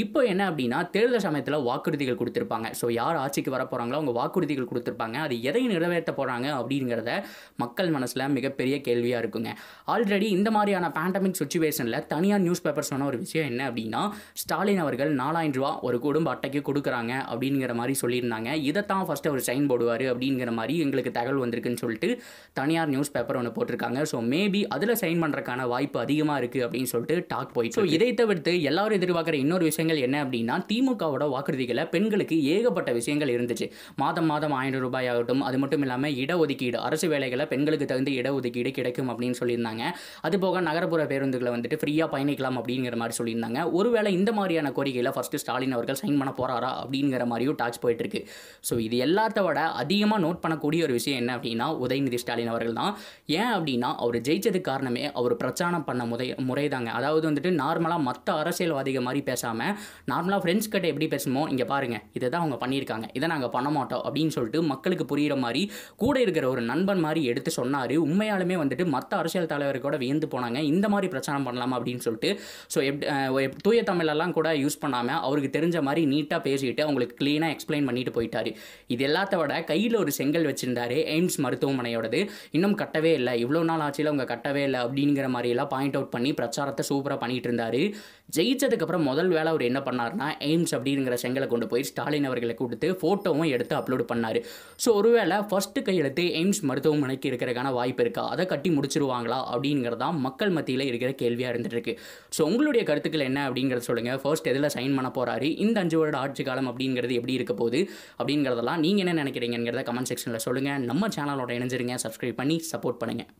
இப்போ என்ன அப்படின்னா தேர்தல் சமயத்தில் வாக்குறுதிகள் கொடுத்துருப்பாங்க ஸோ யார் ஆட்சிக்கு வர போகிறாங்களோ அவங்க வாக்குறுதிகள் கொடுத்துருப்பாங்க அது எதை நிறைவேற்ற போகிறாங்க அப்படிங்கிறத மக்கள் மனசில் மிகப்பெரிய கேள்வியாக இருக்குங்க ஆல்ரெடி இந்த மாதிரியான பேண்டமிக் சுச்சுவேஷனில் தனியார் நியூஸ் பேப்பர் சொன்ன ஒரு விஷயம் என்ன அப்படின்னா ஸ்டாலின் அவர்கள் நாலாயிரம் ரூபா ஒரு குடும்ப அட்டைக்கு கொடுக்குறாங்க அப்படிங்கிற மாதிரி சொல்லியிருந்தாங்க இதை தான் ஃபஸ்ட்டு அவர் சைன் போடுவார் அப்படிங்கிற மாதிரி எங்களுக்கு தகவல் வந்திருக்குன்னு சொல்லிட்டு தனியார் நியூஸ் பேப்பர் ஒன்று போட்டிருக்காங்க ஸோ மேபி அதில் சைன் பண்ணுறக்கான வாய்ப்பு அதிகமாக இருக்குது அப்படின்னு சொல்லிட்டு டாக் போயிட்டு ஸோ இதை தவிர்த்து எல்லாரும் எதிர்பார்க்குற இன்னொரு விஷயம் விஷயங்கள் என்ன அப்படின்னா திமுகவோட வாக்குறுதிகளை பெண்களுக்கு ஏகப்பட்ட விஷயங்கள் இருந்துச்சு மாதம் மாதம் ஆயிரம் ரூபாய் ஆகட்டும் அது மட்டும் இல்லாமல் இடஒதுக்கீடு அரசு வேலைகளை பெண்களுக்கு தகுந்த இடஒதுக்கீடு கிடைக்கும் அப்படின்னு சொல்லியிருந்தாங்க அது போக நகர்ப்புற பேருந்துகளை வந்துட்டு ஃப்ரீயாக பயணிக்கலாம் அப்படிங்கிற மாதிரி சொல்லியிருந்தாங்க ஒருவேளை இந்த மாதிரியான கோரிக்கையில் ஃபஸ்ட்டு ஸ்டாலின் அவர்கள் சைன் பண்ண போகிறாரா அப்படிங்கிற மாதிரியும் டாக்ஸ் போயிட்டுருக்கு ஸோ இது எல்லாத்த விட அதிகமாக நோட் பண்ணக்கூடிய ஒரு விஷயம் என்ன அப்படின்னா உதயநிதி ஸ்டாலின் அவர்கள் தான் ஏன் அப்படின்னா அவர் ஜெயிச்சதுக்கு காரணமே அவர் பிரச்சாரம் பண்ண முறை முறை தாங்க அதாவது வந்துட்டு நார்மலாக மற்ற அரசியல்வாதிகள் மாதிரி பேசாமல் நார்மலாக ஃப்ரெண்ட்ஸ் கிட்ட எப்படி பேசணுமோ இங்கே பாருங்கள் இதை தான் அவங்க பண்ணியிருக்காங்க இதை நாங்கள் பண்ண மாட்டோம் அப்படின்னு சொல்லிட்டு மக்களுக்கு புரிகிற மாதிரி கூட இருக்கிற ஒரு நண்பன் மாதிரி எடுத்து சொன்னார் உண்மையாலுமே வந்துட்டு மற்ற அரசியல் கூட வியந்து போனாங்க இந்த மாதிரி பிரச்சாரம் பண்ணலாமா அப்படின்னு சொல்லிட்டு ஸோ எப் தூய தமிழெல்லாம் கூட யூஸ் பண்ணாமல் அவருக்கு தெரிஞ்ச மாதிரி நீட்டாக பேசிட்டு அவங்களுக்கு க்ளீனாக எக்ஸ்பிளைன் பண்ணிட்டு போயிட்டார் இது எல்லாத்த விட கையில் ஒரு செங்கல் வச்சுருந்தாரு எய்ம்ஸ் மருத்துவமனையோடது இன்னும் கட்டவே இல்லை இவ்வளோ நாள் ஆட்சியில் அவங்க கட்டவே இல்லை அப்படிங்கிற மாதிரியெல்லாம் பாயிண்ட் அவுட் பண்ணி பிரச்சாரத்தை சூப்பராக பண்ணிட்டு இருந்தார் ஜெயிச்சதுக்கப்புறம் முதல் வேலை அவர் என்ன பண்ணார்னா எய்ம்ஸ் அப்படிங்கிற செங்கலை கொண்டு போய் ஸ்டாலின் அவர்களை கொடுத்து ஃபோட்டோவும் எடுத்து அப்லோடு பண்ணார் ஸோ ஒருவேளை ஃபஸ்ட்டு கையெழுத்து எய்ம்ஸ் மருத்துவமனைக்கு இருக்கிறக்கான வாய்ப்பு இருக்கா அதை கட்டி முடிச்சிருவாங்களா தான் மக்கள் மத்தியில் இருக்கிற கேள்வியாக இருந்துட்டுருக்கு ஸோ உங்களுடைய கருத்துக்கள் என்ன அப்படிங்கிறத சொல்லுங்கள் ஃபர்ஸ்ட் எதில் சைன் பண்ண போகிறாரு இந்த அஞ்சு வருட ஆட்சி காலம் அப்படிங்கிறது எப்படி இருக்க போகுது அப்படிங்கிறதெல்லாம் நீங்கள் என்ன நினைக்கிறீங்கிறத கமெண்ட் செக்ஷனில் சொல்லுங்கள் நம்ம சேனலோட இணைஞ்சிருங்க சப்ஸ்கிரைப் பண்ணி சப்போர்ட் பண்ணுங்கள்